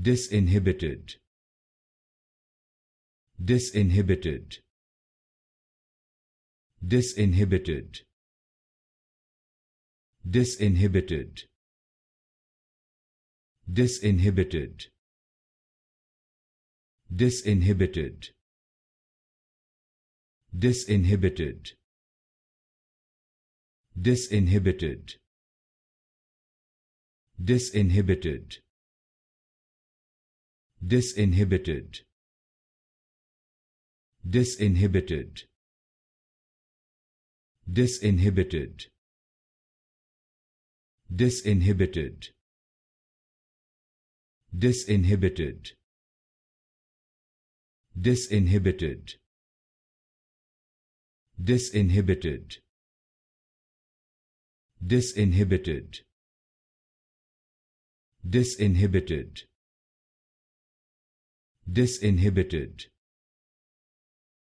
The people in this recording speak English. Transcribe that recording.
disinhibited disinhibited disinhibited disinhibited disinhibited disinhibited disinhibited disinhibited disinhibited disinhibited disinhibited disinhibited disinhibited disinhibited disinhibited disinhibited disinhibited disinhibited disinhibited